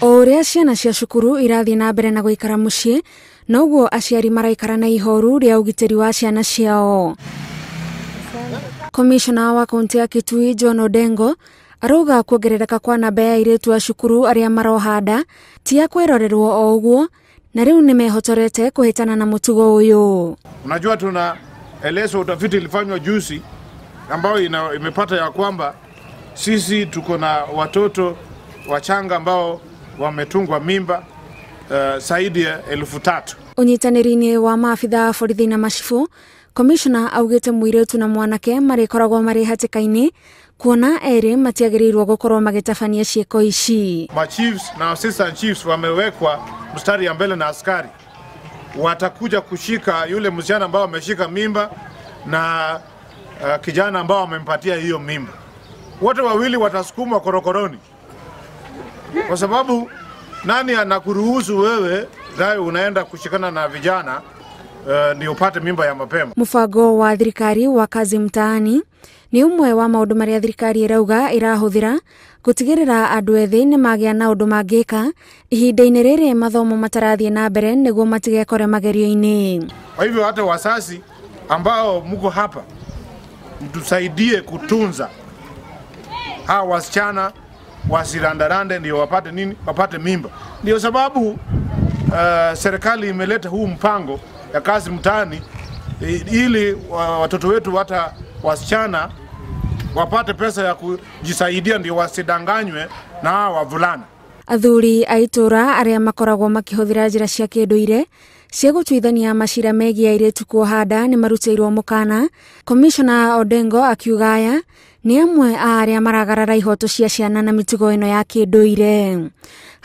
o ũrĩa ciana cia cukuru irathiĩ na mbere na gũikara mũciĩ noguo aciari maraikara na ihoru rĩa ũgitĩri wa ciana ciao komishona wa kaunti ya kitui john odengo arauga kuongerereka kwa namba ya airĩtu a cukuru arĩa maroha nda ti ya kwĩrorerwo o ũguo na rĩu nĩ mehotorete kũhĩtana na mũtugo ũyũ unajua eleso utafiti ilifanywa juisi ambayo imepata ya kwamba sisi tuko na watoto wachanga ambao wametungwa mimba uh, zaidi ya elfu tatu. Unyitanirini wa maabitha a borithi na macibu komishona augite mwiritu na mwanake marikoragwo mari hatikaini kuona eri matiagiriirwo gukorwo magitabania ciiko ici. Machiefs na assistant chiefs wamewekwa mstari ya mbele na askari watakuja kushika yule msichana ambao ameshika mimba na uh, kijana ambao wamempatia hiyo mimba. Wote wawili watasukumwa korokoroni kwa sababu nani anakuruhusu wewe dai unaenda kushikana na vijana uh, ndio upate mimba ya mapema. mfago wa thirikari wa kazi mtaani nĩ ũmwe wa maũndũ marĩa thirikari ĩrauga ĩrahũthĩra gũtigĩrĩra andũ ethĩ nĩ magĩa na ũndũ mangĩka ihinda inä rĩrĩ mathomo matarathiä na mbere guo matigekore magerio inä Kwa hivyo hata wasasi ambao mko hapa mtusaidie kutunza hawa wasichana wasirandarande ndio wapate nini, wapate mimba. Ndio sababu uh, serikali imeleta huu mpango ya kazi mtaani ili watoto wetu hata wasichana wapate pesa ya kujisaidia, ndio wasidanganywe na wavulana athuri a itũra arĩa makoragwo makĩhũthĩra njĩra cia kĩndũire cia gũtuithania macira megiĩ airĩtu kuoha nda nĩ marutĩirwo mũkana komishona odengo akiuga aya nĩ amwe a arĩa maragarara ihoto cia ciana na mĩtugo ĩno ya kĩndũire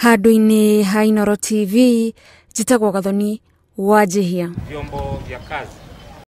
handũ-inĩ ha hainoro tv njĩtagwo gathoni wanjihia vyombo vya kazi